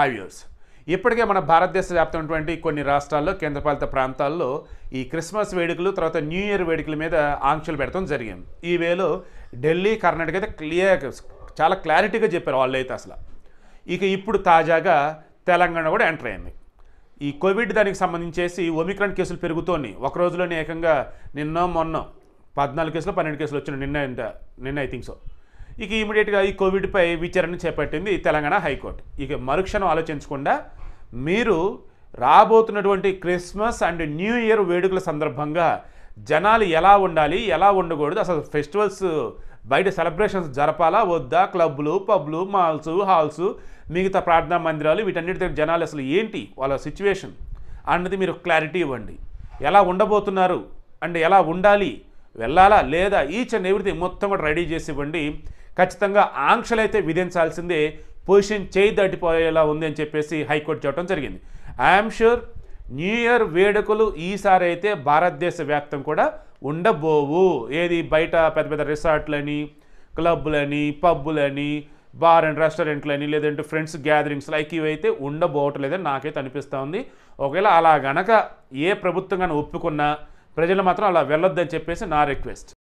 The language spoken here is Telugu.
హాయ్ ఇయర్స్ ఇప్పటికే మన భారతదేశ వ్యాప్తమైనటువంటి కొన్ని రాష్ట్రాల్లో కేంద్రపాలిత ప్రాంతాల్లో ఈ క్రిస్మస్ వేడుకలు తర్వాత న్యూ ఇయర్ వేడుకల మీద ఆంక్షలు పెడతాం జరిగింది ఈ వేలో ఢిల్లీ కర్ణాటక అయితే క్లియర్ చాలా క్లారిటీగా చెప్పారు వాళ్ళు అయితే అసలు ఇక ఇప్పుడు తాజాగా తెలంగాణ కూడా ఎంటర్ అయింది ఈ కోవిడ్ దానికి సంబంధించేసి ఒమిక్రాన్ కేసులు పెరుగుతోంది ఒక రోజులోనే ఏకంగా నిన్న మొన్న పద్నాలుగు కేసులు పన్నెండు కేసులు వచ్చిన నిన్న నిన్న ఐ థింక్ సో ఇక ఇమీడియట్గా ఈ కోవిడ్పై విచారణ చేపట్టింది తెలంగాణ హైకోర్టు ఇక మరుక్షణం ఆలోచించకుండా మీరు రాబోతున్నటువంటి క్రిస్మస్ అండ్ న్యూ ఇయర్ వేడుకల సందర్భంగా జనాలు ఎలా ఉండాలి ఎలా ఉండకూడదు అసలు ఫెస్టివల్స్ బయట సెలబ్రేషన్స్ జరపాలా వద్దా క్లబ్లు పబ్లు మాల్స్ హాల్స్ మిగతా ప్రార్థనా మందిరాలు వీటన్నిటి దగ్గర జనాలు అసలు ఏంటి వాళ్ళ సిచ్యువేషన్ అన్నది మీరు క్లారిటీ ఇవ్వండి ఎలా ఉండబోతున్నారు అండ్ ఎలా ఉండాలి వెళ్ళాలా లేదా ఈచ్ అండ్ ఎవ్రీథింగ్ మొత్తం కూడా రెడీ చేసి ఇవ్వండి ఖచ్చితంగా ఆంక్షలు అయితే విధించాల్సిందే పొజిషన్ చేయి దాటిపోయేలా ఉంది అని చెప్పేసి హైకోర్టు చెప్పడం జరిగింది ఐఎమ్ షూర్ న్యూ ఇయర్ వేడుకలు ఈసారి అయితే భారతదేశ వ్యాప్తం కూడా ఉండబోవు ఏది బయట పెద్ద పెద్ద రిసార్ట్లని క్లబ్లని పబ్బులని బార్ అండ్ రెస్టారెంట్లని లేదంటే ఫ్రెండ్స్ గ్యాదరింగ్స్ లైక్ ఇవైతే లేదని నాకైతే అనిపిస్తూ ఉంది ఒకవేళ అలా గనక ఏ ప్రభుత్వం కానీ ఒప్పుకున్నా ప్రజలు మాత్రం అలా వెళ్ళొద్దని చెప్పేసి నా రిక్వెస్ట్